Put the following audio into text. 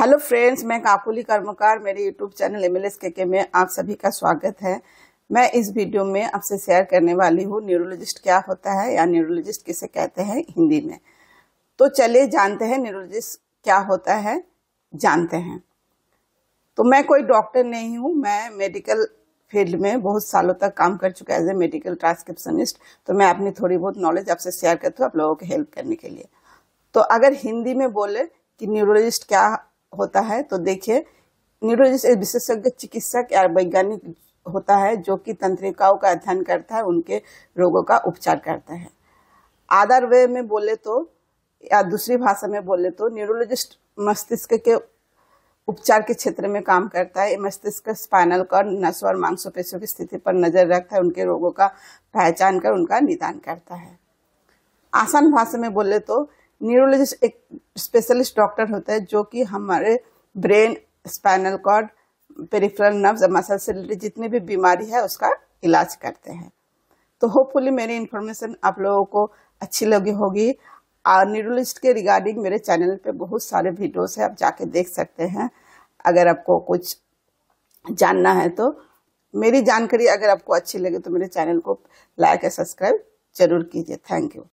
hello friends मैं काकुली कर्मकार मेरे यूट्यूब चैनल एम एल के में आप सभी का स्वागत है मैं इस वीडियो में आपसे शेयर करने वाली हूँ न्यूरोलॉजिस्ट क्या होता है या न्यूरोलॉजिस्ट किसे कहते हैं हिंदी में तो चलिए जानते हैं न्यूरोलॉजिस्ट क्या होता है जानते हैं तो मैं कोई डॉक्टर नहीं हूँ मैं मेडिकल फील्ड में बहुत सालों तक काम कर चुका एज ए मेडिकल ट्रांसक्रिप्शनिस्ट तो मैं अपनी थोड़ी बहुत नॉलेज आपसे शेयर करती हूँ आप लोगों को हेल्प करने के लिए तो अगर हिंदी में बोले कि न्यूरोलॉजिस्ट क्या होता है तो देखिए न्यूरोलॉजिस्ट एक विशेषज्ञ चिकित्सक या वैज्ञानिक होता है जो कि तंत्रिकाओं का अध्ययन करता है उनके रोगों का उपचार करता है आदर वे में बोले तो या दूसरी भाषा में बोले तो न्यूरोलॉजिस्ट मस्तिष्क के उपचार के क्षेत्र में काम करता है मस्तिष्क स्पाइनल कॉर्ड नसों और मांसपेशियों की स्थिति पर नजर रखता है उनके रोगों का पहचान कर उनका निदान करता है आसान भाषा में बोले तो न्यूरोलॉजिस्ट एक स्पेशलिस्ट डॉक्टर होता है जो कि हमारे brain spinal cord peripheral nerves muscle से रिलेटेड जितनी भी बीमारी है उसका इलाज करते हैं तो होपफुली मेरी इन्फॉर्मेशन आप लोगों को अच्छी लगी होगी और न्यूरोलॉजिस्ट के रिगार्डिंग मेरे चैनल पे बहुत सारे वीडियोस हैं आप जाके देख सकते हैं अगर आपको कुछ जानना है तो मेरी जानकारी अगर आपको अच्छी लगे तो मेरे चैनल को लाइक और सब्सक्राइब जरूर कीजिए थैंक यू